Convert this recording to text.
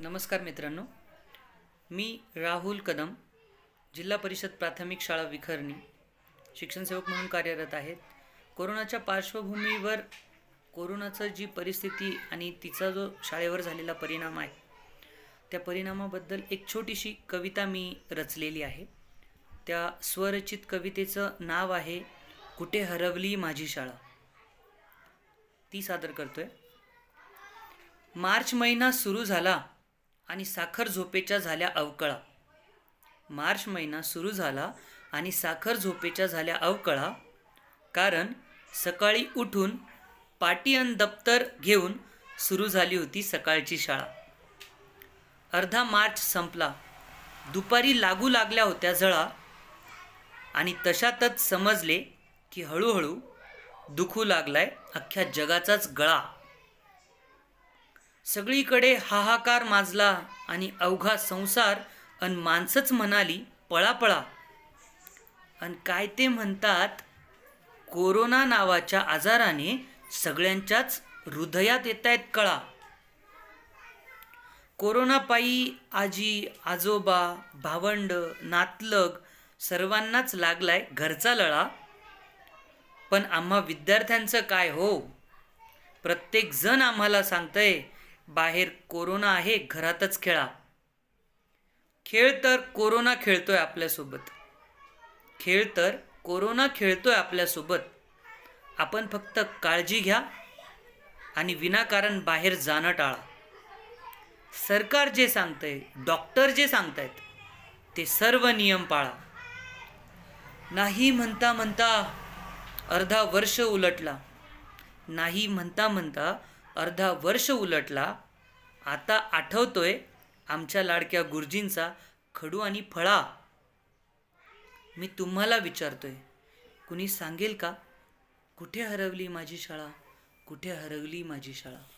नमस्कार मित्रांनो मी राहुल कदम जिल्हा परिषद प्राथमिक शाळा विखरणी शिक्षणसेवक म्हणून कार्यरत आहेत कोरोनाच्या पार्श्वभूमीवर कोरोनाचं जी परिस्थिती आणि तिचा जो शाळेवर झालेला परिणाम आहे त्या परिणामाबद्दल एक छोटीशी कविता मी रचलेली आहे त्या स्वरचित कवितेचं नाव आहे कुठे हरवली माझी शाळा ती सादर करतोय मार्च महिना सुरू झाला आणि साखर झोपेच्या झाल्या अवकळा मार्च महिना सुरू झाला आणि साखर झोपेच्या झाल्या अवकळा कारण सकाळी उठून पाटियन दप्तर घेऊन सुरू झाली होती सकाळची शाळा अर्धा मार्च संपला दुपारी लागू लागल्या होत्या जळा आणि तशातच समजले की हळूहळू दुखू लागलाय अख्ख्या जगाचाच गळा सगळीकडे हाहाकार माजला आणि अवघा संसार अन माणसंच म्हणाली पळापळा अन काय ते म्हणतात कोरोना नावाच्या आजाराने सगळ्यांच्याच हृदयात येत आहेत कळा कोरोनापायी आजी आजोबा भावंड नातलग सर्वांनाच लागलाय घरचा लळा पण आम्हा विद्यार्थ्यांचं काय हो प्रत्येक जण आम्हाला सांगतंय बाहेर कोरोना आहे घरातच खेळा खेळ तर कोरोना खेळतोय आपल्यासोबत खेळ तर कोरोना खेळतोय आपल्यासोबत आपण फक्त काळजी घ्या आणि विनाकारण बाहेर जाणं टाळा सरकार जे सांगतंय डॉक्टर जे सांगतायत ते सर्व नियम पाळा नाही म्हणता म्हणता अर्धा वर्ष उलटला नाही म्हणता म्हणता अर्धा वर्ष उलटला आता आठवतोय आमच्या लाडक्या गुरुजींचा खडू आणि फळा मी तुम्हाला विचारतोय कुणी सांगेल का कुठे हरवली माझी शाळा कुठे हरवली माझी शाळा